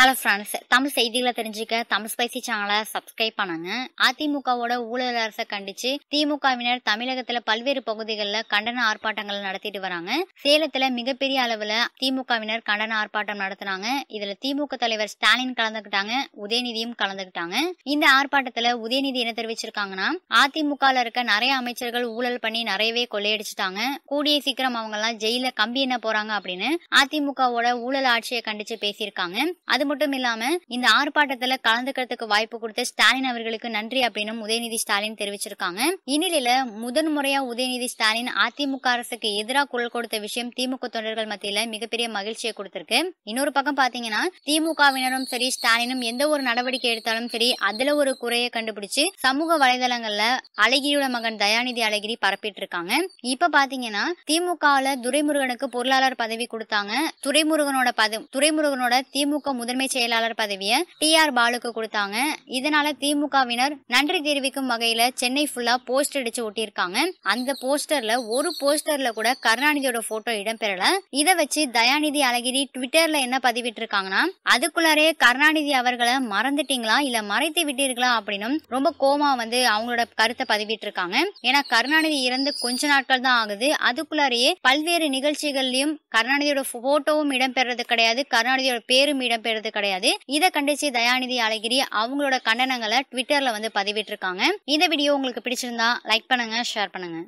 hello friends Tamil செய்திகளை தெரிஞ்சுக்க Tamil spicy சேனலை சப்ஸ்கிரைப் பண்ணுங்க அதிமுகவோட ஊழல் அரசை கண்டிச்சு திமுகவினர் தமிழகத்துல பல்வேறு பகுதிகளில் கண்டன ஆர்ப்பாட்டங்கள் நடத்திட்டு வராங்க சேலத்துல மிகப்பெரிய அளவுல திமுகவினர் கண்டன ஆர்ப்பாட்டம் நடத்தினாங்க இதுல திமுக தலைவர் ஸ்டாலின் கலந்துகிட்டாங்க உதயநிதியும் கலந்துகிட்டாங்க இந்த ஆர்ப்பாட்டத்துல உதயநிதி என்ன தெரிவிச்சிருக்காங்கன்னா அதிமுக இருக்க நிறைய அமைச்சர்கள் ஊழல் பண்ணி நிறையவே கொள்ளையடிச்சிட்டாங்க கூடிய சீக்கிரம் அவங்க எல்லாம் ஜெயில கம்பி என்ன போறாங்க அப்படின்னு அதிமுகவோட ஊழல் ஆட்சியை கண்டிச்சு பேசியிருக்காங்க அது மட்டும் இல்லாம இந்த ஆர்ப்பாட்டத்துல கலந்துக்கிறதுக்கு வாய்ப்பு கொடுத்த ஸ்டாலின் அவர்களுக்கு நன்றி அப்படின்னு உதயநிதி ஸ்டாலின் தெரிவிச்சிருக்காங்க இந்நிலையில முதன் உதயநிதி ஸ்டாலின் அதிமுக அரசுக்கு எதிராக குரல் கொடுத்த விஷயம் திமுக தொண்டர்கள் மத்தியில மிகப்பெரிய மகிழ்ச்சியை கொடுத்திருக்கு இன்னொரு பக்கம் பாத்தீங்கன்னா திமுகவினரும் சரி ஸ்டாலினும் எந்த ஒரு நடவடிக்கை எடுத்தாலும் சரி அதுல ஒரு குறையை கண்டுபிடிச்சு சமூக வலைதளங்கள்ல அழகிரியோட மகன் தயாநிதி அழகிரி பரப்பிட்டு இருக்காங்க இப்ப பாத்தீங்கன்னா திமுக துரைமுருகனுக்கு பொருளாளர் பதவி கொடுத்தாங்க துரைமுருகனோட பதவி துரைமுருகனோட திமுக முதன்மை தலைமை செயலாளர் பதவியை டி ஆர் பாலுக்கு கொடுத்தாங்க இதனால திமுகவினர் நன்றி தெரிவிக்கும் வகையில சென்னை ஃபுல்லா போஸ்டர் அடிச்சு ஒட்டியிருக்காங்க அந்த போஸ்டர்ல ஒரு போஸ்டர்ல கூட கருணாநிதியோட போட்டோ இடம்பெறல இதை வச்சு தயாநிதி அழகிரி ட்விட்டர்ல என்ன பதிவிட்டு இருக்காங்கன்னா அதுக்குள்ளாரே கருணாநிதி அவர்களை மறந்துட்டீங்களா இல்ல மறைத்து விட்டீர்களா அப்படின்னு ரொம்ப கோமா வந்து அவங்களோட கருத்தை பதிவிட்டு இருக்காங்க ஏன்னா கருணாநிதி இறந்து கொஞ்ச நாட்கள் தான் ஆகுது அதுக்குள்ளாரையே பல்வேறு நிகழ்ச்சிகள்லயும் கருணாநிதியோட போட்டோவும் இடம்பெறது கிடையாது கருணாநிதியோட பேரும் இடம்பெறது பண்றது கிடையாது இதை கண்டிச்சு தயாநிதி அழகிரி அவங்களோட கண்டனங்களை ட்விட்டர்ல வந்து பதிவிட்டிருக்காங்க இந்த வீடியோ உங்களுக்கு பிடிச்சிருந்தா லைக் பண்ணுங்க ஷேர் பண்ணுங்க